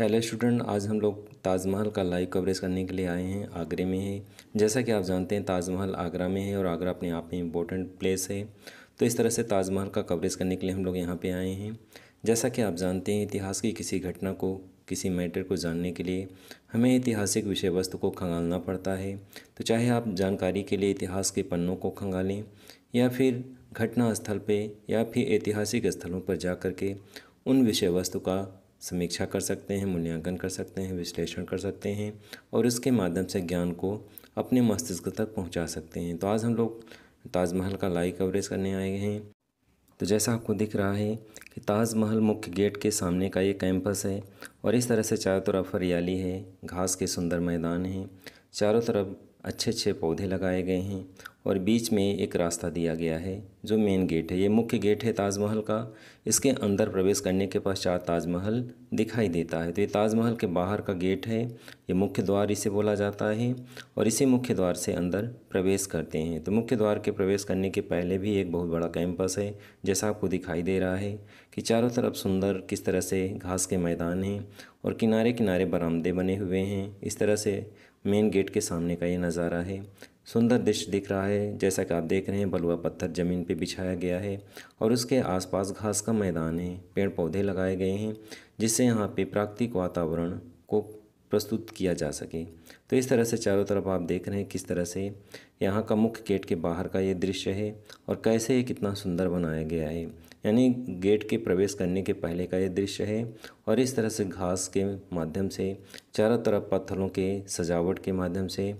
Hello student आज हम लोग ताजमहल का लाइव कवरेज करने के लिए आए हैं आगरे में है जैसा कि आप जानते हैं ताजमहल आगरा में है और आगरा अपने आप में इम्पोर्टेंट प्लेस है तो इस तरह से ताजमहल का कवरेज करने के लिए हम लोग यहाँ पे आए हैं जैसा कि आप जानते हैं इतिहास की किसी घटना को किसी मैटर को जानने के लिए हमें ऐतिहासिक विषय वस्तु को खंगालना पड़ता है तो चाहे आप जानकारी के लिए इतिहास के पन्नों को खंगालें या फिर घटना स्थल पर या फिर ऐतिहासिक स्थलों पर जा कर के उन विषय वस्तु का समीक्षा कर सकते हैं मूल्यांकन कर सकते हैं विश्लेषण कर सकते हैं और इसके माध्यम से ज्ञान को अपने मस्तिष्क तक पहुंचा सकते हैं तो आज हम लोग ताजमहल का लाइव कवरेज करने आए हैं तो जैसा आपको दिख रहा है कि ताजमहल मुख्य गेट के सामने का ये कैंपस है और इस तरह से चारों तरफ हरियाली है घास के सुंदर मैदान हैं चारों तरफ अच्छे अच्छे पौधे लगाए गए हैं और बीच में एक रास्ता दिया गया है जो मेन गेट है ये मुख्य गेट है ताजमहल का इसके अंदर प्रवेश करने के पश्चात ताजमहल दिखाई देता है तो ये ताजमहल के बाहर का गेट है ये मुख्य द्वार इसे बोला जाता है और इसी मुख्य द्वार से अंदर प्रवेश करते हैं तो मुख्य द्वार के प्रवेश करने के पहले भी एक बहुत बड़ा कैंपस है जैसा आपको दिखाई दे रहा है कि चारों तरफ सुंदर किस तरह से घास के मैदान हैं और किनारे किनारे बरामदे बने हुए हैं इस तरह से मेन गेट के सामने का ये नज़ारा है सुंदर दृश्य दिख रहा है जैसा कि आप देख रहे हैं बलुआ पत्थर ज़मीन पर बिछाया गया है और उसके आसपास घास का मैदान है पेड़ पौधे लगाए गए हैं जिससे यहाँ पे प्राकृतिक वातावरण को प्रस्तुत किया जा सके तो इस तरह से चारों तरफ आप देख रहे हैं किस तरह से यहाँ का मुख्य गेट के बाहर का ये दृश्य है और कैसे ये कितना सुंदर बनाया गया है यानी गेट के प्रवेश करने के पहले का ये दृश्य है और इस तरह से घास के माध्यम से चारों तरफ पत्थरों के सजावट के माध्यम से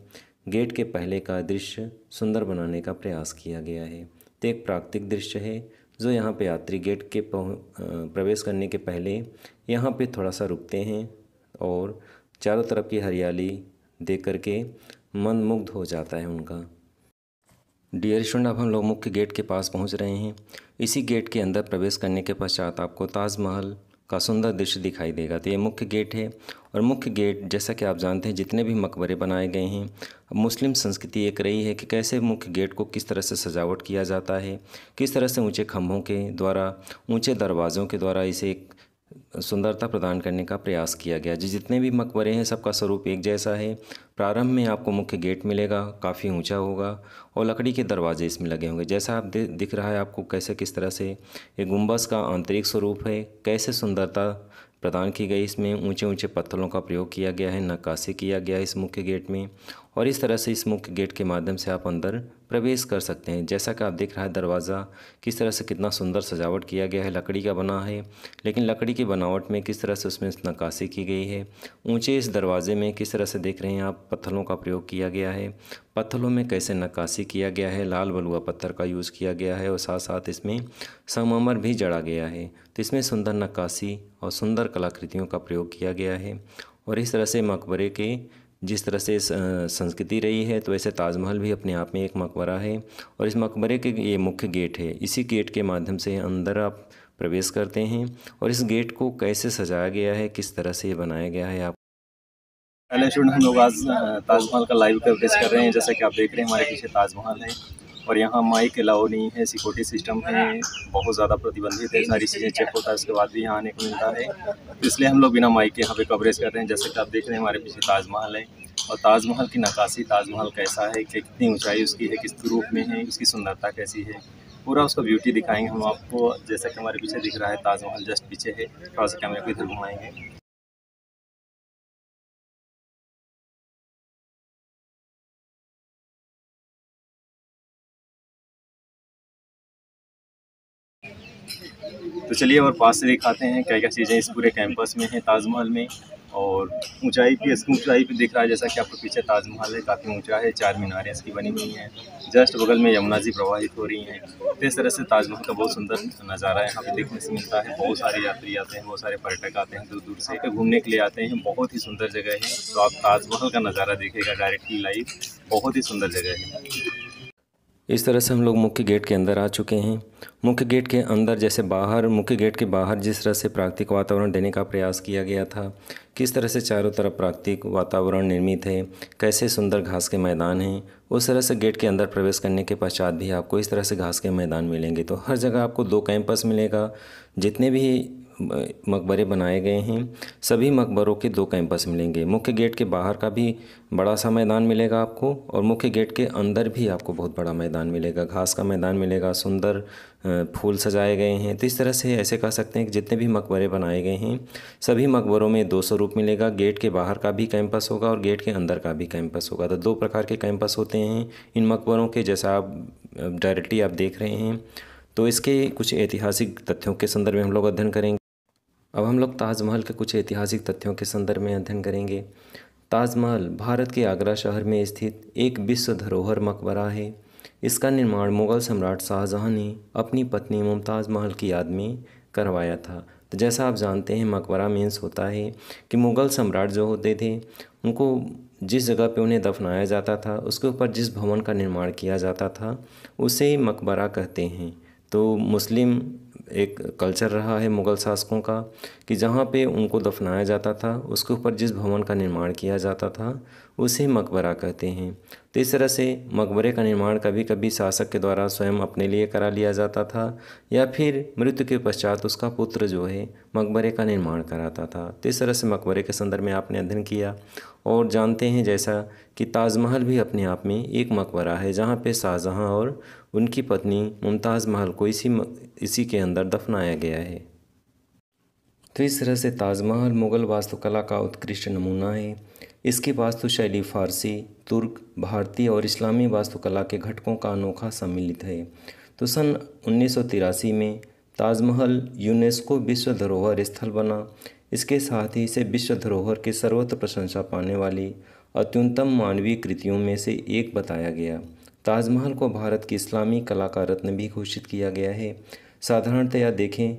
गेट के पहले का दृश्य सुंदर बनाने का प्रयास किया गया है तो एक प्राकृतिक दृश्य है जो यहाँ पे यात्री गेट के प्रवेश करने के पहले यहाँ पे थोड़ा सा रुकते हैं और चारों तरफ की हरियाली देख करके मन मुग्ध हो जाता है उनका डियर स्टूडेंट अब हम लोग मुख्य गेट के पास पहुँच रहे हैं इसी गेट के अंदर प्रवेश करने के पश्चात आपको ताजमहल का सुंदर दृश्य दिखाई देगा तो ये मुख्य गेट है और मुख्य गेट जैसा कि आप जानते हैं जितने भी मकबरे बनाए गए हैं मुस्लिम संस्कृति एक रही है कि कैसे मुख्य गेट को किस तरह से सजावट किया जाता है किस तरह से ऊंचे खम्भों के द्वारा ऊंचे दरवाज़ों के द्वारा इसे एक सुंदरता प्रदान करने का प्रयास किया गया जी जितने भी मकबरे हैं सबका स्वरूप एक जैसा है प्रारंभ में आपको मुख्य गेट मिलेगा काफ़ी ऊंचा होगा और लकड़ी के दरवाजे इसमें लगे होंगे जैसा आप दिख रहा है आपको कैसे किस तरह से ये गुम्बस का आंतरिक स्वरूप है कैसे सुंदरता प्रदान की गई इसमें ऊंचे ऊंचे पत्थरों का प्रयोग किया गया है नक्काशी किया गया है इस मुख्य गेट में और इस तरह से इस मुख्य गेट के माध्यम से आप अंदर प्रवेश कर सकते हैं जैसा कि आप देख रहा है दरवाज़ा किस तरह से कितना सुंदर सजावट किया गया है लकड़ी का बना है लेकिन लकड़ी की बनावट में किस तरह से उसमें नक्काशी की गई है ऊंचे इस दरवाजे में किस तरह से देख रहे हैं आप पत्थरों का प्रयोग किया गया है पत्थरों में कैसे नक्काशी किया गया है लाल बलुआ पत्थर का यूज़ किया गया है और साथ साथ इसमें संगमर भी जड़ा गया है तो इसमें सुंदर नक्काशी और सुंदर कलाकृतियों का प्रयोग किया गया है और इस तरह से मकबरे के जिस तरह से संस्कृति रही है तो ऐसे ताजमहल भी अपने आप में एक मकबरा है और इस मकबरे के ये मुख्य गेट है इसी गेट के माध्यम से अंदर आप प्रवेश करते हैं और इस गेट को कैसे सजाया गया है किस तरह से ये बनाया गया है आप पहले स्टूडेंट हम लोग आज ताजमहल का लाइव कवरेज कर रहे हैं जैसा कि आप देख रहे हैं हमारे पीछे ताजमहल है और यहाँ माइक अलाउ नहीं है सिक्योरिटी सिस्टम है हाँ। बहुत ज़्यादा प्रतिबंधित है सारी चीज़ें चेक होता है उसके बाद भी यहाँ आने को मिलता है इसलिए हम लोग बिना माइक के यहाँ पे कवरेज कर रहे हैं जैसे कि आप देख रहे हैं हमारे पीछे ताजमहल है और ताजमहल की नक्काशी ताजमहल कैसा है कितनी ऊँचाई उसकी है किस रूप में है उसकी सुंदरता कैसी है पूरा उसका ब्यूटी दिखाएंगे हम आपको जैसा कि हमारे पीछे दिख रहा है ताजमहल जस्ट पीछे है थोड़ा सा कैमरे को इधर घुमाएंगे तो चलिए और पास से दिखाते हैं क्या क्या चीज़ें इस पूरे कैंपस में हैं ताजमहल में और ऊंचाई भी इसकी ऊंचाई भी दिख रहा है जैसा कि आपको पीछे ताजमहल है काफ़ी ऊंचा है चार मीनारें इसकी बनी हुई हैं जस्ट बगल में यमुना जी प्रवाहित हो रही हैं तो इस तरह से ताजमहल का बहुत सुंदर नज़ारा यहाँ पे देखने से मिलता है बहुत सारे यात्री आते हैं बहुत सारे पर्यटक आते हैं दूर दूर से घूमने के लिए आते हैं बहुत ही सुंदर जगह है तो आप ताजमहल का नज़ारा देखेगा डायरेक्टली लाइव बहुत ही सुंदर जगह है इस तरह से हम लोग मुख्य गेट के अंदर आ चुके हैं मुख्य गेट के अंदर जैसे बाहर मुख्य गेट के बाहर जिस तरह से प्राकृतिक वातावरण देने का प्रयास किया गया था किस तरह से चारों तरफ प्राकृतिक वातावरण निर्मित है कैसे सुंदर घास के मैदान हैं उस तरह से गेट के अंदर प्रवेश करने के पश्चात भी आपको इस तरह से घास के मैदान मिलेंगे तो हर जगह आपको दो कैंपस मिलेगा जितने भी मकबरे बनाए गए हैं सभी मकबरों के दो कैंपस मिलेंगे मुख्य गेट के बाहर का भी बड़ा सा मैदान मिलेगा आपको और मुख्य गेट के अंदर भी आपको बहुत बड़ा मैदान मिलेगा घास का मैदान मिलेगा सुंदर फूल सजाए गए हैं तो इस तरह से ऐसे कह सकते हैं कि जितने भी मकबरे बनाए गए हैं सभी मकबरों में दो स्वरूप रूप मिलेगा गेट के बाहर का भी कैंपस होगा और गेट के अंदर का भी कैंपस होगा तो दो प्रकार के कैंपस होते हैं इन मकबरों के जैसा आप डायरेक्टली आप देख रहे हैं तो इसके कुछ ऐतिहासिक तथ्यों के संदर्भ में हम लोग अध्ययन करेंगे अब हम लोग ताजमहल के कुछ ऐतिहासिक तथ्यों के संदर्भ में अध्ययन करेंगे ताजमहल भारत के आगरा शहर में स्थित एक विश्व धरोहर मकबरा है इसका निर्माण मुग़ल सम्राट शाहजहाँ ने अपनी पत्नी मुमताज़ महल की याद में करवाया था तो जैसा आप जानते हैं मकबरा मीन्स होता है कि मुग़ल सम्राट जो होते थे उनको जिस जगह पे उन्हें दफनाया जाता था उसके ऊपर जिस भवन का निर्माण किया जाता था उसे मकबरा कहते हैं तो मुस्लिम एक कल्चर रहा है मुग़ल शासकों का कि जहाँ पे उनको दफनाया जाता था उसके ऊपर जिस भवन का निर्माण किया जाता था उसे मकबरा कहते हैं तो इस तरह से मकबरे का निर्माण कभी कभी शासक के द्वारा स्वयं अपने लिए करा लिया जाता था या फिर मृत्यु के पश्चात उसका पुत्र जो है मकबरे का निर्माण कराता था तो इस तरह से मकबरे के संदर्भ में आपने अध्ययन किया और जानते हैं जैसा कि ताजमहल भी अपने आप में एक मकबरा है जहाँ पर शाहजहाँ और उनकी पत्नी मुमताज़ महल को इसी इसी के अंदर दफनाया गया है तो इस तरह से ताजमहल मुग़ल वास्तुकला का उत्कृष्ट नमूना है इसकी वास्तुशैली फारसी तुर्क भारतीय और इस्लामी वास्तुकला के घटकों का अनोखा सम्मिलित है तो सन उन्नीस में ताजमहल यूनेस्को विश्व धरोहर स्थल बना इसके साथ ही इसे विश्व धरोहर के सर्वत्र प्रशंसा पाने वाली अत्युत्तम मानवीय कृतियों में से एक बताया गया ताजमहल को भारत की इस्लामी कला का रत्न भी घोषित किया गया है साधारणतया देखें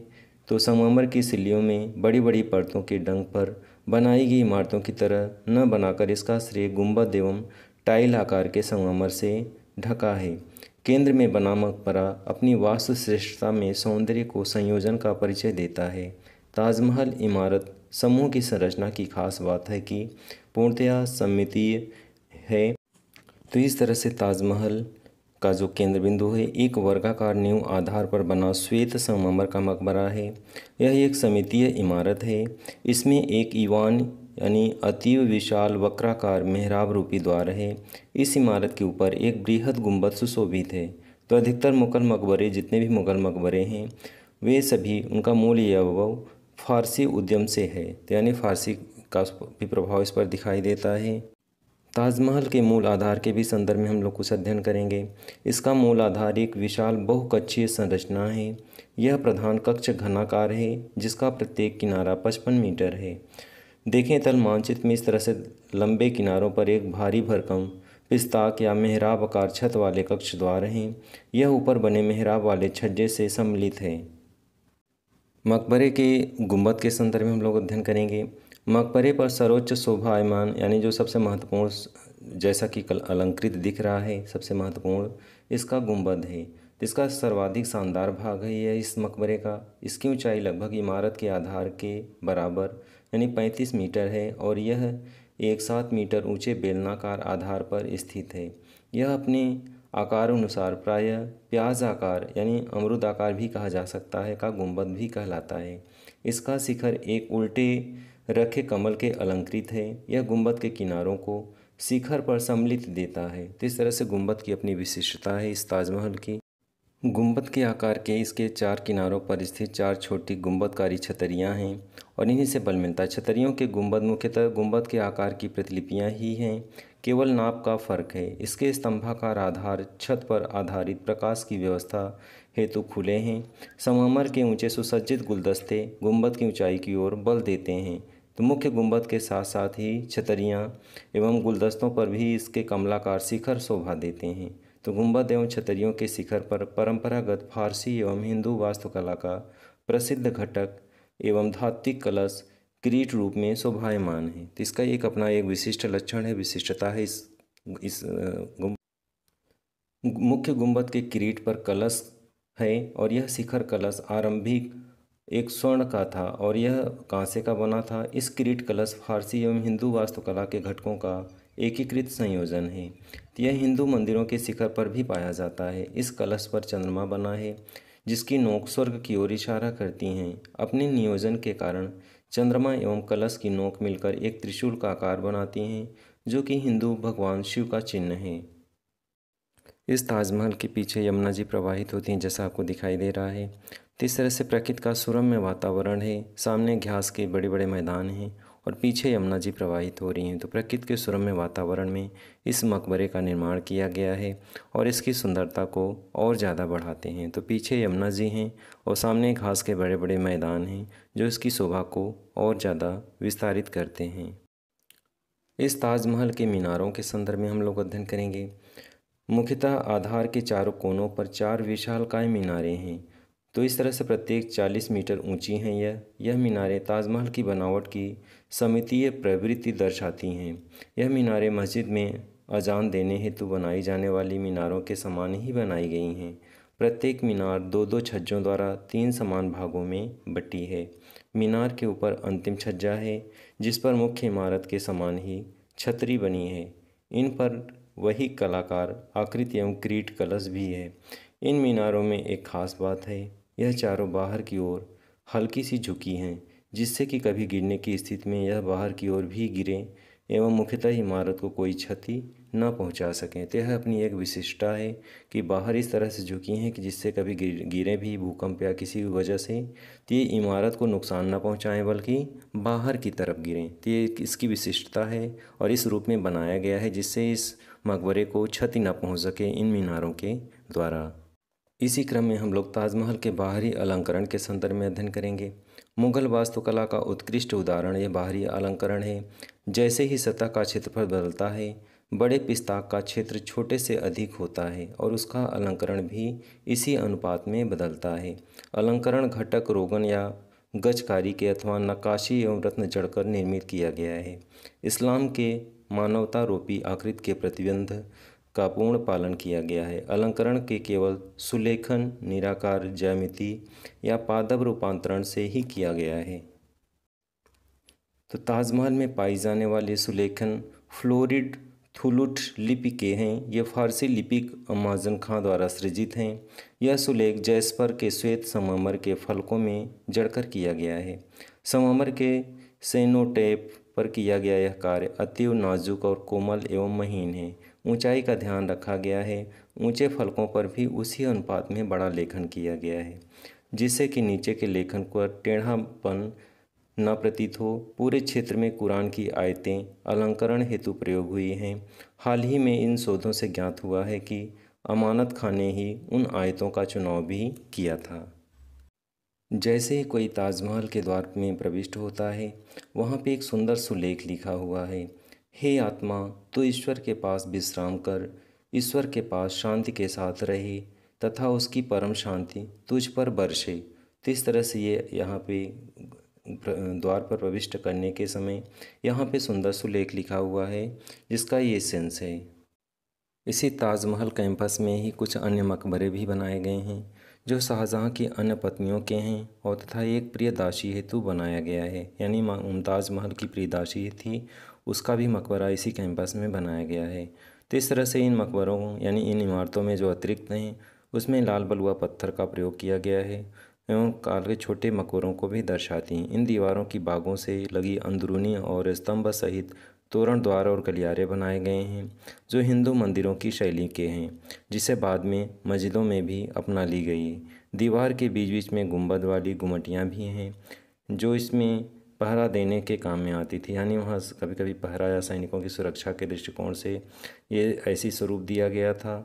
तो संगमर की सिल्लियों में बड़ी बड़ी परतों के डंग पर बनाई गई इमारतों की तरह न बनाकर इसका श्रेय गुंबद एवं टाइल आकार के संगमर से ढका है केंद्र में बना मकबरा अपनी वास्तुश्रेष्ठता में सौंदर्य को संयोजन का परिचय देता है ताजमहल इमारत समूह की संरचना की खास बात है कि पूर्णतया सम्मितीय है तो इस तरह से ताजमहल का जो केंद्र बिंदु है एक वर्गाकार न्यू आधार पर बना श्वेत संगमर का मकबरा है यह एक समितीय इमारत है इसमें एक ईवान यानी अतीव विशाल वक्राकार मेहराब रूपी द्वार है इस इमारत के ऊपर एक बृहद गुंबद सुशोभित है तो अधिकतर मुगल मकबरे जितने भी मुगल मकबरे हैं वे सभी उनका मूल अवभव फारसी उद्यम से है तो यानी फारसी का भी प्रभाव इस पर दिखाई देता है ताजमहल के मूल आधार के भी संदर्भ में हम लोग कुछ अध्ययन करेंगे इसका मूल आधार एक विशाल बहुकक्षीय संरचना है यह प्रधान कक्ष घनाकार है जिसका प्रत्येक किनारा पचपन मीटर है देखें तल मानचित्र में इस तरह से लंबे किनारों पर एक भारी भरकम पिस्ताक या मेहराब आकार छत वाले कक्ष द्वार हैं यह ऊपर बने मेहराब वाले छज्जे से सम्मिलित है मकबरे के गुम्बद के संदर्भ में हम लोग अध्ययन करेंगे मकबरे पर सर्वोच्च शोभायमान यानी जो सबसे महत्वपूर्ण जैसा कि कल अलंकृत दिख रहा है सबसे महत्वपूर्ण इसका गुंबद है इसका सर्वाधिक शानदार भाग है यह इस मकबरे का इसकी ऊंचाई लगभग इमारत के आधार के बराबर यानी 35 मीटर है और यह एक सात मीटर ऊंचे बेलनाकार आधार पर स्थित है यह अपने आकार अनुसार प्राय प्याज आकार यानी अमरुद आकार भी कहा जा सकता है का गुंबद भी कहलाता है इसका शिखर एक उल्टे रखे कमल के अलंकृत है यह गुंबद के किनारों को शिखर पर सम्मिलित देता है तो इस तरह से गुंबद की अपनी विशिष्टता है इस ताजमहल की गुंबद के आकार के इसके चार किनारों पर स्थित चार छोटी गुंबदकारी छतरियाँ हैं और इन्हीं से बल मिलता है छतरियों के गुंबद मुख्यतः गुंबद के आकार की प्रतिलिपियाँ ही हैं केवल नाप का फर्क है इसके स्तंभाकार आधार छत पर आधारित प्रकाश की व्यवस्था हेतु तो खुले हैं समर के ऊंचे सुसज्जित गुलदस्ते गुंबद की ऊंचाई की ओर बल देते हैं तो मुख्य गुंबद के साथ साथ ही छतरियाँ एवं गुलदस्तों पर भी इसके कमलाकार शिखर शोभा देते हैं तो गुंबद एवं छतरियों के शिखर पर परंपरागत फारसी एवं हिंदू वास्तुकला का प्रसिद्ध घटक एवं धात्विक कलश क्रीट रूप में शोभायमान है तो इसका एक अपना एक विशिष्ट लक्षण है विशिष्टता है इस इस गुम, मुख्य गुंबद के क्रीट पर कलश है और यह शिखर कलश आरंभिक एक स्वर्ण का था और यह कांसे का बना था इस क्रीट कलश फारसी एवं हिंदू वास्तुकला के घटकों का एकीकृत संयोजन है यह हिंदू मंदिरों के शिखर पर भी पाया जाता है इस कलश पर चंद्रमा बना है जिसकी नोक स्वर्ग की ओर इशारा करती हैं अपने नियोजन के कारण चंद्रमा एवं कलश की नोक मिलकर एक त्रिशूल का आकार बनाती हैं जो कि हिंदू भगवान शिव का चिन्ह है इस ताजमहल के पीछे यमुना जी प्रवाहित होती हैं जैसा आपको दिखाई दे रहा है इस तरह से प्रकृति का सुरम्य वातावरण है सामने घास के बड़े बड़े मैदान हैं और पीछे यमुना जी प्रवाहित हो रही हैं तो प्रकृति के सुरम्य वातावरण में इस मकबरे का निर्माण किया गया है और इसकी सुंदरता को और ज़्यादा बढ़ाते हैं तो पीछे यमुना जी हैं और सामने घास के बड़े बड़े मैदान हैं जो इसकी शोभा को और ज़्यादा विस्तारित करते हैं इस ताजमहल के मीनारों के संदर्भ में हम लोग अध्ययन करेंगे मुख्यतः आधार के चारों कोनों पर चार विशालकाय मीनारें हैं तो इस तरह से प्रत्येक 40 मीटर ऊंची हैं यह यह मीनारें ताजमहल की बनावट की समितीय प्रवृत्ति दर्शाती हैं यह मीनारें मस्जिद में अजान देने हेतु बनाई जाने वाली मीनारों के समान ही बनाई गई हैं प्रत्येक मीनार दो दो छज्जों द्वारा तीन समान भागों में बटी है मीनार के ऊपर अंतिम छज्जा है जिस पर मुख्य इमारत के समान ही छतरी बनी है इन पर वही कलाकार आकृति एवं क्रीट कलश भी है इन मीनारों में एक खास बात है यह चारों बाहर की ओर हल्की सी झुकी हैं जिससे कि कभी गिरने की स्थिति में यह बाहर की ओर भी गिरें एवं मुख्यतः इमारत को कोई क्षति न पहुंचा सकें तो यह अपनी एक विशिष्टता है कि बाहर इस तरह से झुकी हैं कि जिससे कभी गिर गिरें भी भूकंप या किसी भी वजह से तो ये इमारत को नुकसान न पहुंचाएं बल्कि बाहर की तरफ गिरें तो ये इसकी विशिष्टता है और इस रूप में बनाया गया है जिससे इस मकबरे को क्षति न पहुँच सके इन मीनारों के द्वारा इसी क्रम में हम लोग ताजमहल के बाहरी अलंकरण के संदर्भ में अध्ययन करेंगे मुगल वास्तुकला का उत्कृष्ट उदाहरण यह बाहरी अलंकरण है जैसे ही सतह का क्षेत्रफल बदलता है बड़े पिस्ताक का क्षेत्र छोटे से अधिक होता है और उसका अलंकरण भी इसी अनुपात में बदलता है अलंकरण घटक रोगन या गजकारी के अथवा नक्काशी एवं रत्न जड़कर निर्मित किया गया है इस्लाम के मानवता रूपी आकृत के प्रतिबंध का पूर्ण पालन किया गया है अलंकरण के केवल सुलेखन निराकार जैमिति या पादब रूपांतरण से ही किया गया है तो ताजमहल में पाई जाने वाले सुलेखन फ्लोरिड थुलुट लिपि के हैं यह फारसी लिपिक अमाजन खां द्वारा सृजित हैं यह सुलेख जयसपर के श्वेत सममर के फलकों में जड़कर किया गया है सममर के सेनोटेप पर किया गया यह कार्य अतीव नाजुक और कोमल एवं महीन है ऊंचाई का ध्यान रखा गया है ऊंचे फलकों पर भी उसी अनुपात में बड़ा लेखन किया गया है जिससे कि नीचे के लेखन को टेढ़ापन न प्रतीत हो पूरे क्षेत्र में कुरान की आयतें अलंकरण हेतु प्रयोग हुई हैं हाल ही में इन शोधों से ज्ञात हुआ है कि अमानत खाने ही उन आयतों का चुनाव भी किया था जैसे ही कोई ताजमहल के द्वार में प्रविष्ट होता है वहाँ पे एक सुंदर सुलेख लिखा हुआ है हे आत्मा तो ईश्वर के पास विश्राम कर ईश्वर के पास शांति के साथ रहे तथा उसकी परम शांति तुझ पर बरसे तो इस तरह से ये यहाँ पे द्वार पर प्रविष्ट करने के समय यहाँ पे सुंदर सुलेख लिखा हुआ है जिसका ये सेंस है इसी ताजमहल कैंपस में ही कुछ अन्य मकबरे भी बनाए गए हैं जो शाहजहाँ की अन्य पत्नियों के हैं और तथा एक प्रियदासी हेतु बनाया गया है यानी मुमताज़ महल की प्रियदासी थी उसका भी मकबरा इसी कैंपस में बनाया गया है तो इस तरह से इन मकबरों यानी इन इमारतों में जो अतिरिक्त हैं उसमें लाल बलुआ पत्थर का प्रयोग किया गया है एवं काल के छोटे मकबरों को भी दर्शाती हैं इन दीवारों की बागों से लगी अंदरूनी और स्तंभ सहित तोरण द्वार और गलियारे बनाए गए हैं जो हिंदू मंदिरों की शैली के हैं जिसे बाद में मस्जिदों में भी अपना ली गई दीवार के बीच बीच में गुंबद वाली गुमटियाँ भी हैं जो इसमें पहरा देने के काम में आती थी यानी वहाँ कभी कभी पहरा या सैनिकों की सुरक्षा के दृष्टिकोण से ये ऐसी स्वरूप दिया गया था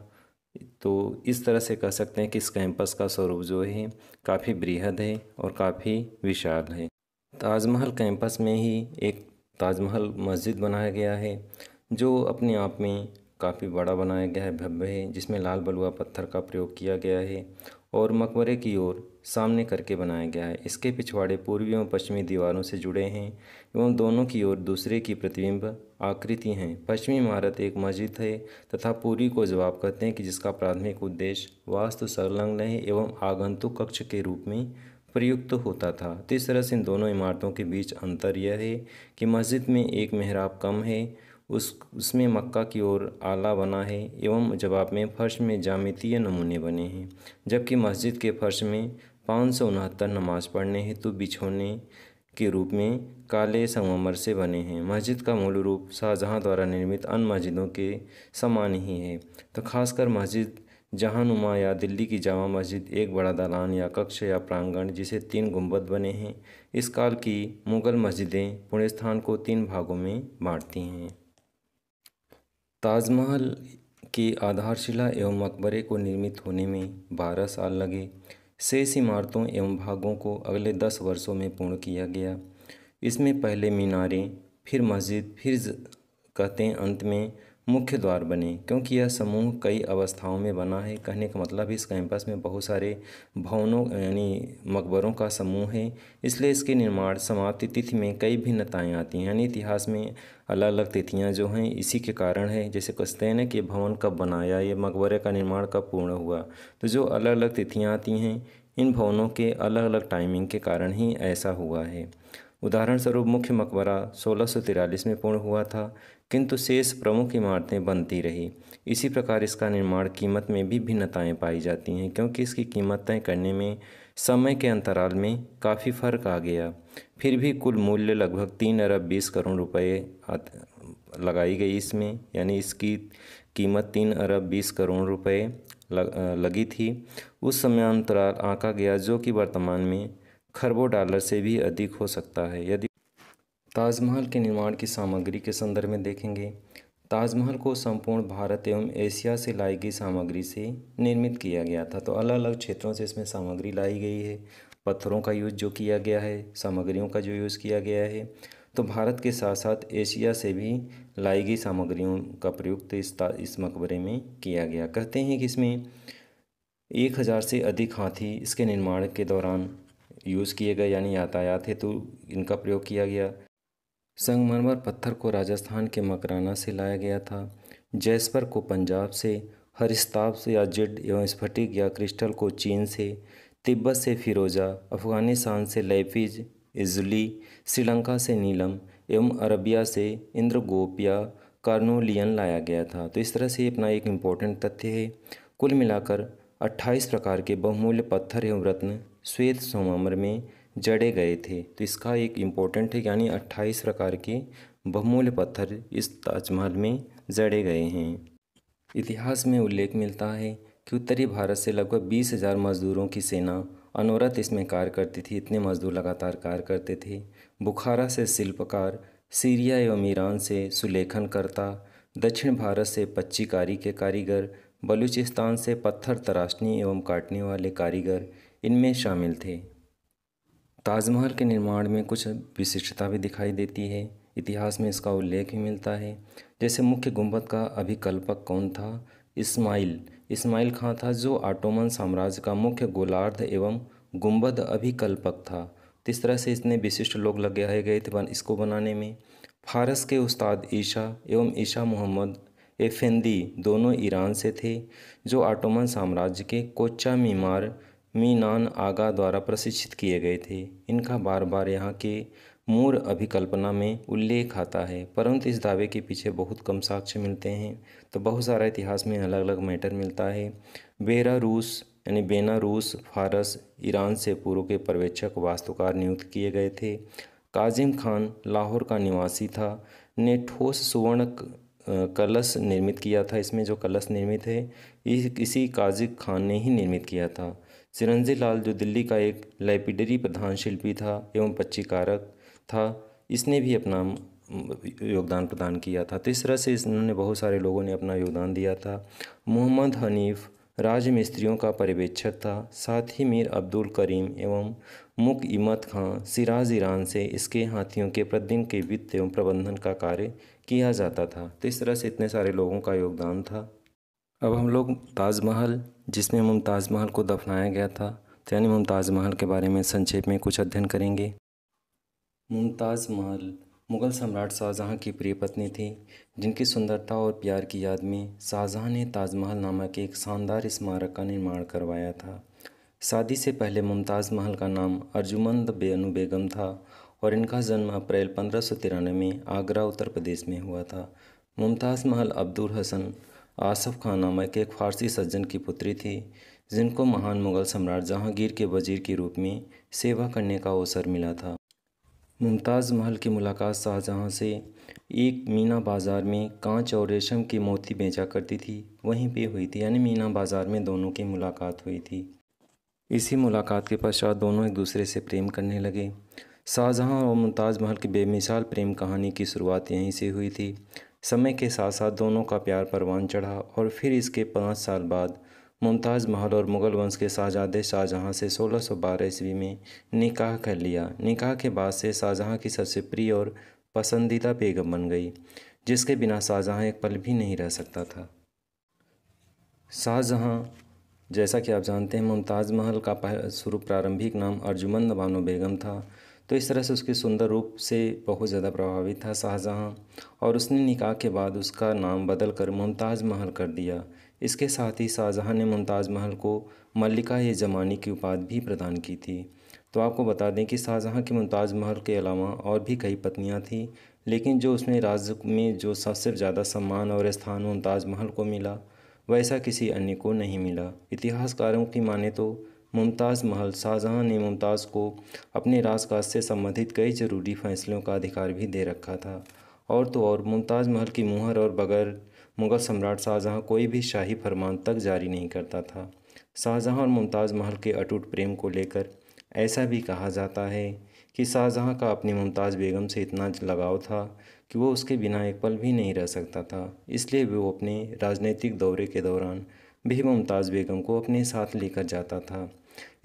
तो इस तरह से कह सकते हैं कि इस कैंपस का स्वरूप जो है काफ़ी बृहद है और काफ़ी विशाल है ताजमहल कैंपस में ही एक ताजमहल मस्जिद बनाया गया है जो अपने आप में काफ़ी बड़ा बनाया गया है भव्य है जिसमें लाल बलुआ पत्थर का प्रयोग किया गया है और मकबरे की ओर सामने करके बनाया गया है इसके पिछवाड़े पूर्वी एवं पश्चिमी दीवारों से जुड़े हैं एवं दोनों की ओर दूसरे की प्रतिबिंब आकृति हैं पश्चिमी इमारत एक मस्जिद है तथा पूरी को जवाब कहते हैं कि जिसका प्राथमिक उद्देश्य वास्तु संलग्न है एवं आगंतुक कक्ष के रूप में प्रयुक्त तो होता था इस तरह से इन दोनों इमारतों के बीच अंतर यह है कि मस्जिद में एक मेहराब कम है उस उसमें मक्का की ओर आला बना है एवं जवाब में फर्श में जामितीय नमूने बने हैं जबकि मस्जिद के फर्श में पाँच सौ उनहत्तर नमाज पढ़ने हेतु तो बिछोने के रूप में काले संगमर से बने हैं मस्जिद का मूल रूप शाहजहाँ द्वारा निर्मित अन्य मस्जिदों के समान ही है तो खासकर मस्जिद जहाँ नुमा या दिल्ली की जामा मस्जिद एक बड़ा दालान या कक्ष या प्रांगण जिसे तीन गुंबद बने हैं इस काल की मुग़ल मस्जिदें पुणे स्थान को तीन भागों में बांटती हैं ताजमहल की आधारशिला एवं मकबरे को निर्मित होने में बारह साल लगे शेष इमारतों एवं भागों को अगले दस वर्षों में पूर्ण किया गया इसमें पहले मीनारें फिर मस्जिद फिर कहते अंत में मुख्य द्वार बने क्योंकि यह समूह कई अवस्थाओं में बना है कहने का मतलब इस कैंपस में बहुत सारे भवनों यानी मकबरों का समूह है इसलिए इसके निर्माण समाप्ति तिथि में कई भिन्नताएँ आती हैं यानी इतिहास में अलग अलग तिथियाँ जो हैं इसी के कारण है जैसे कस्तैन के भवन कब बनाया ये मकबरे का निर्माण कब पूर्ण हुआ तो जो अलग अलग तिथियाँ आती हैं इन भवनों के अलग अलग टाइमिंग के कारण ही ऐसा हुआ है उदाहरण स्वरूप मुख्य मकबरा सोलह में पूर्ण हुआ था किंतु शेष प्रमुख इमारतें बनती रही इसी प्रकार इसका निर्माण कीमत में भी भिन्नताएँ पाई जाती हैं क्योंकि इसकी कीमत तय करने में समय के अंतराल में काफ़ी फ़र्क आ गया फिर भी कुल मूल्य लगभग तीन अरब बीस करोड़ रुपए लगाई गई इसमें यानी इसकी कीमत तीन अरब बीस करोड़ रुपए लग, लगी थी उस समय अंतराल आंका गया जो कि वर्तमान में खरबों डॉलर से भी अधिक हो सकता है यदि ताजमहल के निर्माण की सामग्री के संदर्भ में देखेंगे ताजमहल को संपूर्ण भारत एवं एशिया से लाई गई सामग्री से निर्मित किया गया था तो अलग अलग क्षेत्रों से इसमें सामग्री लाई गई है पत्थरों का यूज जो किया गया है सामग्रियों का जो यूज़ किया गया है तो भारत के साथ साथ एशिया से भी लाई गई सामग्रियों का प्रयुक्त इस इस मकबरे में किया गया कहते हैं कि इसमें एक हज़ार से अधिक हाथी इसके निर्माण के दौरान यूज़ किए गए यानी यातायात हेतु इनका प्रयोग किया गया संगमरमर पत्थर को राजस्थान के मकराना से लाया गया था जैस्पर को पंजाब से हरिस्ताब या जिड एवं स्फटिक या क्रिस्टल को चीन से तिब्बत से फिरोजा अफ़गानिस्तान से लैफिज इजली श्रीलंका से नीलम एवं अरबिया से इंद्रगोपिया कार्नोलियन लाया गया था तो इस तरह से अपना एक इम्पोर्टेंट तथ्य है कुल मिलाकर 28 प्रकार के बहुमूल्य पत्थर एवं रत्न श्वेत सोमर में जड़े गए थे तो इसका एक इम्पोर्टेंट है यानी अट्ठाईस प्रकार के बहुमूल्य पत्थर इस ताजमहल में जड़े गए हैं इतिहास में उल्लेख मिलता है कि उत्तरी भारत से लगभग बीस हज़ार मजदूरों की सेना अनवरत इसमें कार्य करती थी इतने मजदूर लगातार कार्य करते थे बुखारा से शिल्पकार सीरिया एवं ईरान से सुलेखनकर्ता दक्षिण भारत से पच्चीकारी के कारीगर बलूचिस्तान से पत्थर तराशने एवं काटने वाले कारीगर इनमें शामिल थे ताजमहल के निर्माण में कुछ विशिष्टता भी दिखाई देती है इतिहास में इसका उल्लेख भी मिलता है जैसे मुख्य गुंबद का अभिकल्पक कौन था इस्माइल इस्माइल खां था जो आटोमन साम्राज्य का मुख्य गोलार्ध एवं गुंबद अभिकल्पक था इस तरह से इतने विशिष्ट लोग लगाए गए थे इसको बनाने में फारस के उस्ताद ईशा एवं ईशा मोहम्मद एफेंदी दोनों ईरान से थे जो आटोमन साम्राज्य के कोचा मीमार मीनान आगा द्वारा प्रशिक्षित किए गए थे इनका बार बार यहाँ के मूर अभिकल्पना में उल्लेख आता है परंतु इस दावे के पीछे बहुत कम साक्ष्य मिलते हैं तो बहुत सारा इतिहास में अलग अलग मैटर मिलता है बेरा रूस यानी रूस फारस ईरान से पूर्व के पर्यवेक्षक वास्तुकार नियुक्त किए गए थे काजिम खान लाहौर का निवासी था ने ठोस सुवर्ण कलश निर्मित किया था इसमें जो कलश निर्मित है इसी काजिक खान ने ही निर्मित किया था सिरंजी लाल जो दिल्ली का एक लाइब्रेरी प्रधान शिल्पी था एवं पच्चीकारक था इसने भी अपना योगदान प्रदान किया था तो इस तरह से इन्होंने बहुत सारे लोगों ने अपना योगदान दिया था मोहम्मद हनीफ राज मिस्त्रियों का पर्यवेक्षक था साथ ही मीर अब्दुल करीम एवं मुक इमत खां सिराज ईरान से इसके हाथियों के प्रतिदिन के वित्त एवं प्रबंधन का कार्य किया जाता था तो इस तरह से इतने सारे लोगों का योगदान था अब हम लोग ताजमहल जिसमें मुमताज़ महल को दफनाया गया था तो यानी मुमताज़ महल के बारे में संक्षेप में कुछ अध्ययन करेंगे मुमताज़ महल मुग़ल सम्राट शाहजहाँ की प्रिय पत्नी थी जिनकी सुंदरता और प्यार की याद में शाहजहाँ ने ताजमहल नामक एक शानदार स्मारक का निर्माण करवाया था शादी से पहले मुमताज़ महल का नाम अर्जुमंद बेनु बेगम था और इनका जन्म अप्रैल पंद्रह में आगरा उत्तर प्रदेश में हुआ था मुमताज़ महल अब्दुल हसन आसफ खान नामक एक फ़ारसी सज्जन की पुत्री थी जिनको महान मुग़ल सम्राट जहांगीर के वजीर के रूप में सेवा करने का अवसर मिला था मुमताज़ महल की मुलाकात शाहजहाँ से एक मीना बाज़ार में कांच और रेशम की मोती बेचा करती थी वहीं पे हुई थी यानी मीना बाज़ार में दोनों की मुलाकात हुई थी इसी मुलाकात के पश्चात दोनों एक दूसरे से प्रेम करने लगे शाहजहाँ और मुमताज़ महल की बेमिसाल प्रेम कहानी की शुरुआत यहीं से हुई थी समय के साथ साथ दोनों का प्यार परवान चढ़ा और फिर इसके पाँच साल बाद मुमताज़ महल और मुग़ल वंश के शाहजादे शाहजहाँ से 1612 ईस्वी में निकाह कर लिया निकाह के बाद से शाहजहाँ की सबसे प्रिय और पसंदीदा बेगम बन गई जिसके बिना शाहजहाँ एक पल भी नहीं रह सकता था शाहजहाँ जैसा कि आप जानते हैं मुमताज़ महल का शुरू प्रारंभिक नाम अर्जुमंद बानो बेगम था तो इस तरह से उसके सुंदर रूप से बहुत ज़्यादा प्रभावित था शाहजहाँ और उसने निकाह के बाद उसका नाम बदल कर मुमताज़ महल कर दिया इसके साथ ही शाहजहाँ ने मुमताज़ महल को मल्लिका ये जमानी की उपाधि भी प्रदान की थी तो आपको बता दें कि शाहजहाँ के मुमताज़ महल के अलावा और भी कई पत्नियाँ थीं लेकिन जो उसने राज्य में जो सबसे ज़्यादा सम्मान और स्थान मुमताज़ महल को मिला वैसा किसी अन्य को नहीं मिला इतिहासकारों की माने तो मुमताज़ महल शाहजहाँ ने मुमताज़ को अपने राजकाज से संबंधित कई जरूरी फैसलों का अधिकार भी दे रखा था और तो और मुमताज़ महल की मुहर और बगैर मुग़ल सम्राट शाहजहाँ कोई भी शाही फरमान तक जारी नहीं करता था शाहजहाँ और मुमताज़ महल के अटूट प्रेम को लेकर ऐसा भी कहा जाता है कि शाहजहाँ का अपनी मुमताज़ बेगम से इतना लगाव था कि वो उसके बिना एक पल भी नहीं रह सकता था इसलिए वो अपने राजनीतिक दौरे के दौरान भी मुमताज़ बेगम को अपने साथ लेकर जाता था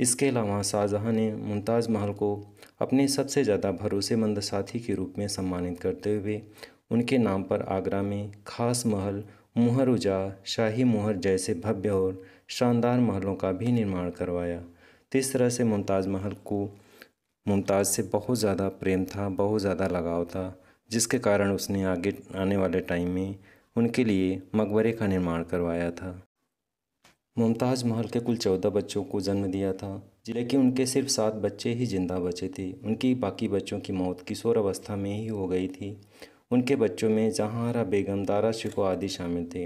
इसके अलावा शाहजहाँ ने मुमताज़ महल को अपने सबसे ज़्यादा भरोसेमंद साथी के रूप में सम्मानित करते हुए उनके नाम पर आगरा में खास महल मुहर उजा शाही मुहर जैसे भव्य और शानदार महलों का भी निर्माण करवाया तो इस तरह से मुमताज़ महल को मुमताज़ से बहुत ज़्यादा प्रेम था बहुत ज़्यादा लगाव था जिसके कारण उसने आगे आने वाले टाइम में उनके लिए मकबरे का निर्माण करवाया था मुमताज़ महल के कुल चौदह बच्चों को जन्म दिया था लेकिन उनके सिर्फ सात बच्चे ही जिंदा बचे थे उनकी बाकी बच्चों की मौत किशोर अवस्था में ही हो गई थी उनके बच्चों में जहाँरा बेगम दारा शिको आदि शामिल थे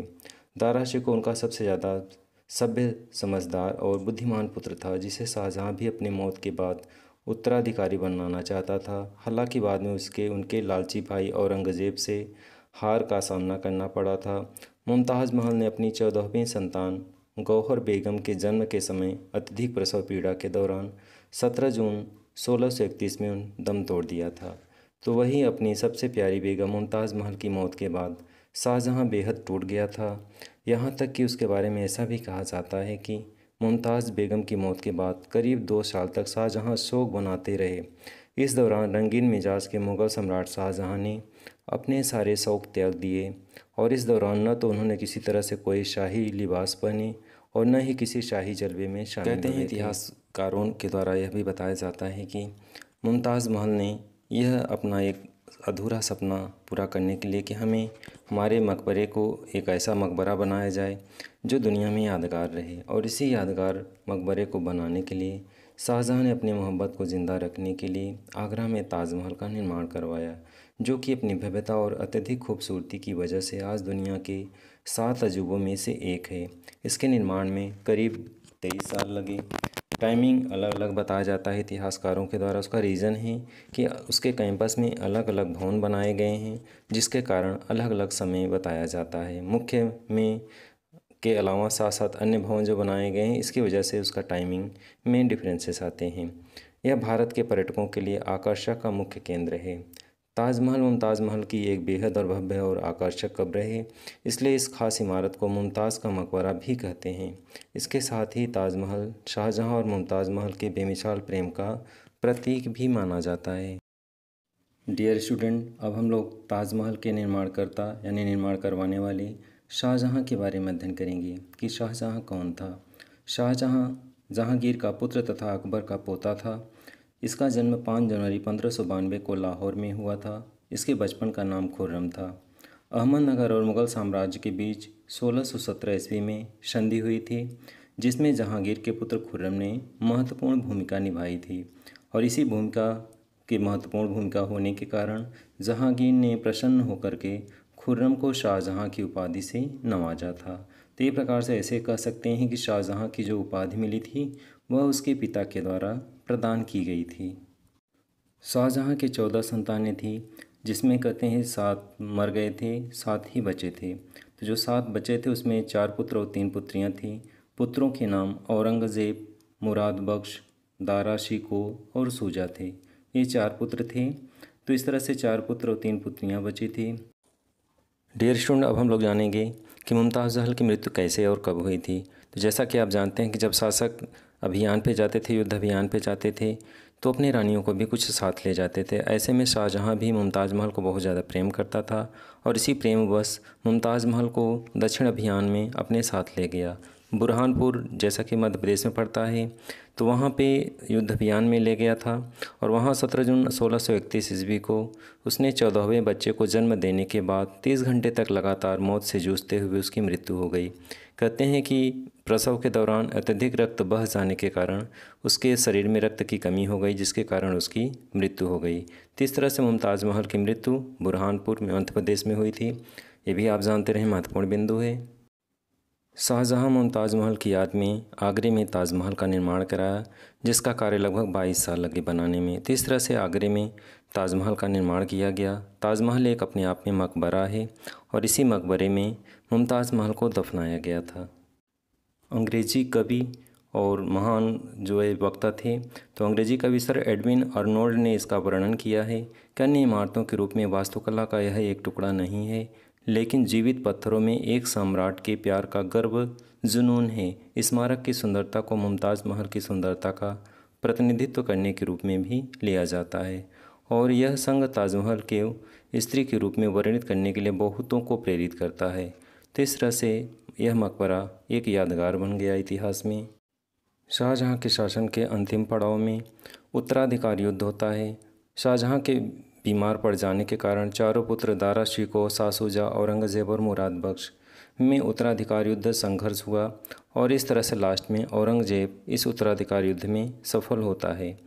दारा शिको उनका सबसे ज़्यादा सभ्य समझदार और बुद्धिमान पुत्र था जिसे शाहजहाँ भी अपने मौत के बाद उत्तराधिकारी बनाना चाहता था हालांकि बाद में उसके उनके लालची भाई औरंगज़ेब से हार का सामना करना पड़ा था मुमताज़ महल ने अपनी चौदहवीं संतान गौहर बेगम के जन्म के समय अत्यधिक प्रसव पीड़ा के दौरान 17 जून सोलह में उन दम तोड़ दिया था तो वही अपनी सबसे प्यारी बेगम मुमताज़ महल की मौत के बाद शाहजहाँ बेहद टूट गया था यहाँ तक कि उसके बारे में ऐसा भी कहा जाता है कि मुमताज़ बेगम की मौत के बाद करीब दो साल तक शाहजहाँ शोक बनाते रहे इस दौरान रंगीन मिजाज के मुग़ल सम्राट शाहजहाँ ने अपने सारे शौक त्याग दिए और इस दौरान न तो उन्होंने किसी तरह से कोई शाही लिबास पहने और न ही किसी शाही जलवे में शामिल कहते हैं इतिहासकारों के द्वारा यह भी बताया जाता है कि मुमताज़ महल ने यह अपना एक अधूरा सपना पूरा करने के लिए कि हमें हमारे मकबरे को एक ऐसा मकबरा बनाया जाए जो दुनिया में यादगार रहे और इसी यादगार मकबरे को बनाने के लिए शाहजहाँ ने अपनी मोहब्बत को ज़िंदा रखने के लिए आगरा में ताजमहल का निर्माण करवाया जो कि अपनी भव्यता और अत्यधिक खूबसूरती की वजह से आज दुनिया के सात अजूबों में से एक है इसके निर्माण में करीब तेईस साल लगे टाइमिंग अलग अलग बताया जाता है इतिहासकारों के द्वारा उसका रीज़न है कि उसके कैंपस में अलग अलग भवन बनाए गए हैं जिसके कारण अलग अलग समय बताया जाता है मुख्य में के अलावा साथ साथ अन्य भवन जो बनाए गए हैं इसकी वजह से उसका टाइमिंग में डिफरेंसेस आते हैं यह भारत के पर्यटकों के लिए आकर्षक का मुख्य केंद्र है ताजमहल मुमताज़ महल की एक बेहद और भव्य और आकर्षक कब्र है इसलिए इस खास इमारत को मुमताज़ का मकबरा भी कहते हैं इसके साथ ही ताजमहल शाहजहाँ और मुमताज़ महल के बेमिसाल प्रेम का प्रतीक भी माना जाता है डियर स्टूडेंट अब हम लोग ताजमहल के निर्माणकर्ता यानी निर्माण करवाने वाले शाहजहाँ के बारे में अध्ययन करेंगे कि शाहजहाँ कौन था शाहजहाँ जहांगीर का पुत्र तथा अकबर का पोता था इसका जन्म 5 जनवरी पंद्रह को लाहौर में हुआ था इसके बचपन का नाम खुर्रम था अहमदनगर और मुग़ल साम्राज्य के बीच 1617 ईस्वी में संधि हुई थी जिसमें जहांगीर के पुत्र खुर्रम ने महत्वपूर्ण भूमिका निभाई थी और इसी भूमिका की महत्वपूर्ण भूमिका होने के कारण जहांगीर ने प्रसन्न होकर के खुर्रम को शाहजहाँ की उपाधि से नवाजा था तो ये प्रकार से ऐसे कह सकते हैं कि शाहजहाँ की जो उपाधि मिली थी वह उसके पिता के द्वारा प्रदान की गई थी शाहजहाँ के चौदह संतानें थीं जिसमें कहते हैं सात मर गए थे सात ही बचे थे तो जो सात बचे थे उसमें चार पुत्र और तीन पुत्रियां थीं पुत्रों के नाम औरंगज़ेब मुराद बख्श दारा शिको और सूजा थे ये चार पुत्र थे तो इस तरह से चार पुत्र और तीन पुत्रियां बची थी डियर स्टूडेंट अब हम लोग जानेंगे कि मुमताज़ जहल की मृत्यु कैसे और कब हुई थी तो जैसा कि आप जानते हैं कि जब शासक अभियान पे जाते थे युद्ध अभियान पे जाते थे तो अपने रानियों को भी कुछ साथ ले जाते थे ऐसे में शाहजहाँ भी मुमताज़ महल को बहुत ज़्यादा प्रेम करता था और इसी प्रेम बस मुमताज़ महल को दक्षिण अभियान में अपने साथ ले गया बुरहानपुर जैसा कि मध्य प्रदेश में पड़ता है तो वहाँ पे युद्ध अभियान में ले गया था और वहाँ सत्रह जून सोलह सौ इकतीस ईस्वी को उसने चौदहवें बच्चे को जन्म देने के बाद तीस घंटे तक लगातार मौत से जूझते हुए उसकी मृत्यु हो गई कहते हैं कि प्रसव के दौरान अत्यधिक रक्त बह जाने के कारण उसके शरीर में रक्त की कमी हो गई जिसके कारण उसकी मृत्यु हो गई तीस तरह से मुमताज़ महल की मृत्यु बुरहानपुर में मध्य प्रदेश में हुई थी ये भी आप जानते रहे महत्वपूर्ण बिंदु है शाहजहाँ मुमताज़ महल की याद में आगरे में ताजमहल का निर्माण कराया जिसका कार्य लगभग 22 साल लगे बनाने में तीस तरह से आगरे में ताजमहल का निर्माण किया गया ताजमहल एक अपने आप में मकबरा है और इसी मकबरे में मुमताज़ महल को दफनाया गया था अंग्रेजी कवि और महान जो है वक्ता थे तो अंग्रेजी कवि सर एडविन अर्नोल्ड ने इसका वर्णन किया है कि अन्य इमारतों के रूप में वास्तुकला का यह एक टुकड़ा नहीं है लेकिन जीवित पत्थरों में एक सम्राट के प्यार का गर्व जुनून है स्मारक की सुंदरता को मुमताज़ महल की सुंदरता का प्रतिनिधित्व करने के रूप में भी लिया जाता है और यह संग ताजमहल के स्त्री के रूप में वर्णित करने के लिए बहुतों को प्रेरित करता है तो इस तरह से यह मकबरा एक यादगार बन गया इतिहास में शाहजहाँ के शासन के अंतिम पड़ाव में उत्तराधिकार युद्ध होता है शाहजहाँ के बीमार पड़ जाने के कारण चारों पुत्र दारा शिको सासूजा औरंगज़ेब और मुराद बख्श में उत्तराधिकार युद्ध संघर्ष हुआ और इस तरह से लास्ट में औरंगजेब इस उत्तराधिकार युद्ध में सफल होता है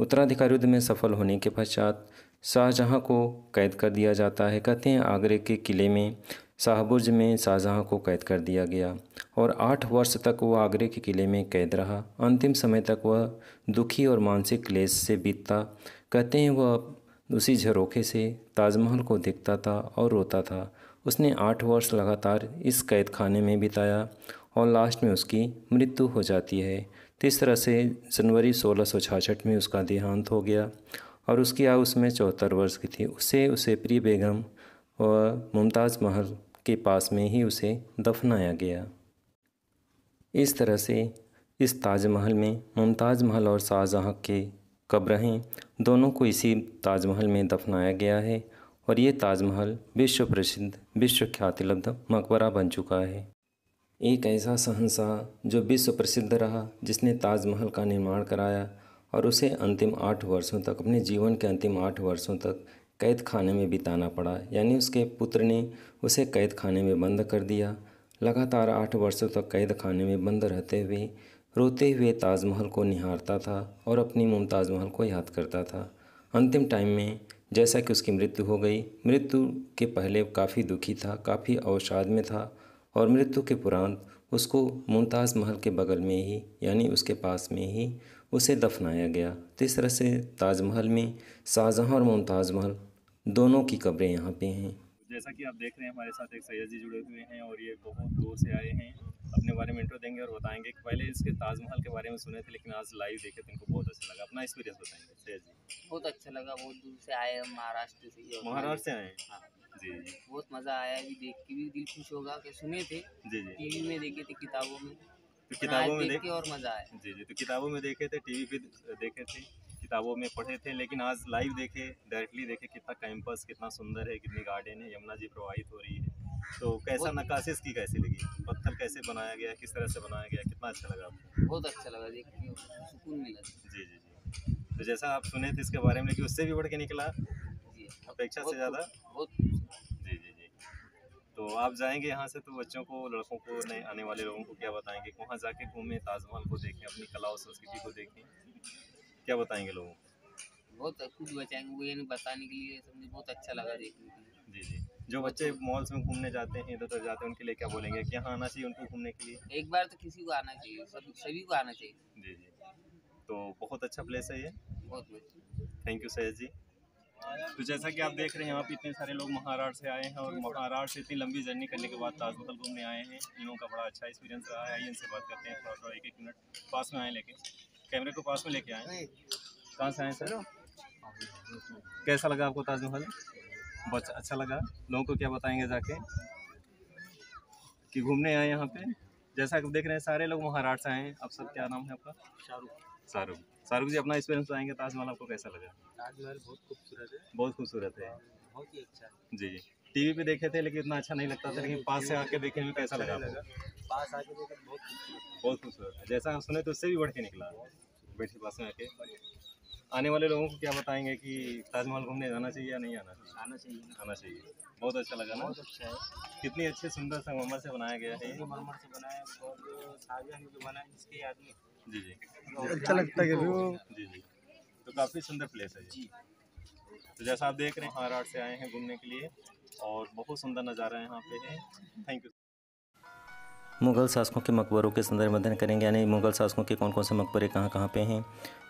उत्तराधिकार युद्ध में सफल होने के पश्चात शाहजहाँ को कैद कर दिया जाता है कहते हैं आगरे के किले में शाहबुर्ज में शाहजहाँ को कैद कर दिया गया और आठ वर्ष तक वह आगरे के किले में कैद रहा अंतिम समय तक वह दुखी और मानसिक क्लेश से बीतता कहते हैं वह उसी झरोखे से ताजमहल को देखता था और रोता था उसने आठ वर्ष लगातार इस कैद खाने में बिताया और लास्ट में उसकी मृत्यु हो जाती है इस तरह से जनवरी सोलह में उसका देहांत हो गया और उसकी आयु उसमें चौहत्तर वर्ष की थी उसे उसे प्रिय बेगम और मुमताज़ महल के पास में ही उसे दफनाया गया इस तरह से इस ताजमहल में मुमताज़ महल और शाहजहाँ के हैं दोनों को इसी ताजमहल में दफनाया गया है और ये ताजमहल विश्व प्रसिद्ध विश्व ख्याति लब्ध मकबरा बन चुका है एक ऐसा शहनशाह जो विश्व प्रसिद्ध रहा जिसने ताजमहल का निर्माण कराया और उसे अंतिम आठ वर्षों तक अपने जीवन के अंतिम आठ वर्षों तक कैद खाने में बिताना पड़ा यानी उसके पुत्र ने उसे कैद खाने में बंद कर दिया लगातार आठ वर्षों तक कैद खाने में बंद रहते हुए रोते हुए ताजमहल को निहारता था और अपनी मुमताज़ महल को याद करता था अंतिम टाइम में जैसा कि उसकी मृत्यु हो गई मृत्यु के पहले काफ़ी दुखी था काफ़ी अवसाद में था और मृत्यु के उपरांत उसको मुमताज़ महल के बगल में ही यानी उसके पास में ही उसे दफनाया गया तो इस तरह से ताजमहल में शाहजहाँ और मुमताज़ महल दोनों की कब्रें यहाँ पे हैं जैसा कि आप देख रहे हैं हमारे साथ एक सैयद जी जुड़े हुए हैं और ये बहुत दूर से आए हैं अपने बारे में इंट्रो देंगे और बताएंगे कि पहले इसके ताजमहल के बारे में सुने थे लेकिन आज लाइव देखे तो इनको बहुत अच्छा लगा अपना एक्सपीरियंस बताएंगे सैयद जी बहुत अच्छा लगा बहुत दूर से आए हम महाराष्ट्र से महाराष्ट्र से आए हैं हाँ। जी बहुत मज़ा आया ये देख के भी दिल खुश होगा कि सुने थे जी जी टी में देखे थे किताबों में तो किताबों में देखे और मज़ा आया जी जी तो किताबों में देखे थे टी पे देखे थे किताबों में पढ़े थे लेकिन आज लाइव देखे डायरेक्टली देखे कितना कैंपस कितना सुंदर है कितनी गार्डन है यमुना जी प्रवाहित हो रही है तो कैसा नकाशिश की कैसी लगी पत्थर कैसे बनाया गया किस तरह से बनाया गया कितना अच्छा लगा आपको बहुत अच्छा लगा सुकून मिला जी जी जी तो जैसा आप सुने थे इसके बारे में लेकिन उससे भी बढ़ के निकला अपेक्षा से ज़्यादा बहुत जी जी जी तो आप जाएंगे यहाँ से तो बच्चों को लड़कों को नए आने वाले लोगों को क्या बताएंगे वहाँ जाके घूमें ताजमहल को देखें अपनी कला और संस्कृति को देखें क्या बताएंगे लोगों को बहुत कुछ बचाएंगे वो यानी बताने के लिए सबने बहुत अच्छा लगा देखने के लिए जी जी जो बच्चे मॉल्स अच्छा। में घूमने जाते हैं इधर उधर जाते हैं उनके लिए क्या बोलेंगे कि यहाँ आना चाहिए उनको घूमने के लिए एक बार तो किसी को आना चाहिए सब सभी को आना चाहिए जी जी तो बहुत अच्छा प्लेस है ये बहुत थैंक यू सैयद जी तो जैसा कि आप देख रहे हैं यहाँ पे इतने सारे लोग महाराष्ट्र से आए हैं और महाराष्ट्र से इतनी लंबी जर्नी करने के बाद ताजमहल घूमने आए हैं इन लोगों का बड़ा अच्छा एक्सपीरियंस रहा है आइए इनसे बात करते हैं थोड़ा थोड़ा एक एक मिनट पास में आए लेके कैमरे को पास में लेके आए कहाँ से आए सर कैसा लगा आपको ताजमहल बच्चा बहुत अच्छा लगा लोगों को क्या बताएंगे जाके कि घूमने आए यहाँ पे जैसा देख रहे हैं सारे लोग महाराष्ट्र से आए हैं आप सब क्या नाम है आपका शाहरुख शाहरुख शाहरुख जी अपना एक्सपीरियंस बताएंगे ताजमहल आपको कैसा लगा ताजमहल बहुत खूबसूरत है बहुत खूबसूरत है बहुत ही अच्छा जी टीवी पे देखे थे लेकिन इतना अच्छा नहीं लगता था लेकिन पास से आके देखने में कैसा तो लगा पास आके तो बहुत बहुत खूबसूरत है जैसा हम सुने तो उससे भी बढ़ के निकला बैठे पास में आके आने वाले लोगों को क्या बताएंगे कि ताजमहल घूमने जाना चाहिए या नहीं आना चाहिए आना चाहिए आना चाहिए बहुत अच्छा लगा ना बहुत अच्छा है कितनी अच्छे सुंदर से मम्मर से बनाया गया है संगमरमर से बनाया और शाहजहां ने जो बनाया इसके याद में जी जी अच्छा लगता है जी जी तो काफ़ी सुंदर प्लेस है जी तो जैसा आप देख रहे हैं हाराट से आए हैं घूमने के लिए और बहुत सुंदर नज़ारा यहाँ पे है थैंक यू मुग़ल शासकों के मकबरों के संदर्भ अध्ययन करेंगे यानी मुग़ल शासकों के कौन कौन से मकबरे कहाँ कहाँ पे हैं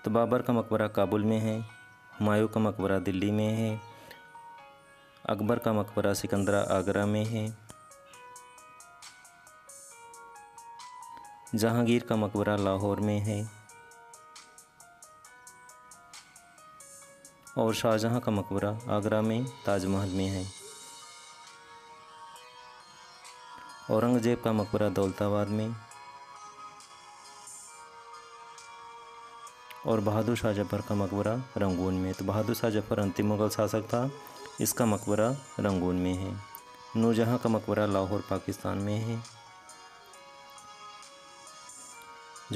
तो बाबर का मकबरा काबुल में है हुमायूं का मकबरा दिल्ली में है अकबर का मकबरा सिकंदरा आगरा में है जहांगीर का मकबरा लाहौर में है और शाहजहाँ का मकबरा आगरा में ताजमहल में है औरंगज़ेब का मकबरा दौलताबाद में और बहादुर शाह जफर का मकबरा रंगून में तो बहादुर शाह जफर अंतिम मुग़ल शासक था इसका मकबरा रंगून में है नूरजहाँ का मकबरा लाहौर पाकिस्तान में है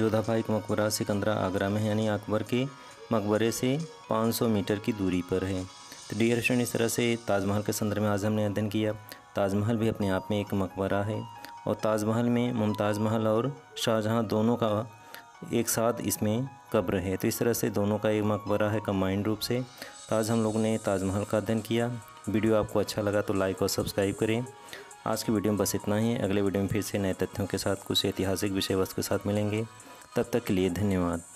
भाई का मकबरा सिकंदरा आगरा में है यानी अकबर के मकबरे से 500 मीटर की दूरी पर है तो डियर स्टूडेंट इस तरह से ताजमहल के संदर्भ में आज हमने अध्ययन किया ताजमहल भी अपने आप में एक मकबरा है और ताजमहल में मुमताज़ महल और शाहजहाँ दोनों का एक साथ इसमें कब्र है तो इस तरह से दोनों का एक मकबरा है कम्बाइंड रूप से तो आज हम लोग ने ताजमहल का अध्ययन किया वीडियो आपको अच्छा लगा तो लाइक और सब्सक्राइब करें आज की वीडियो में बस इतना ही अगले वीडियो में फिर से नए तथ्यों के साथ कुछ ऐतिहासिक विषय वस्तु के साथ मिलेंगे तब तक के लिए धन्यवाद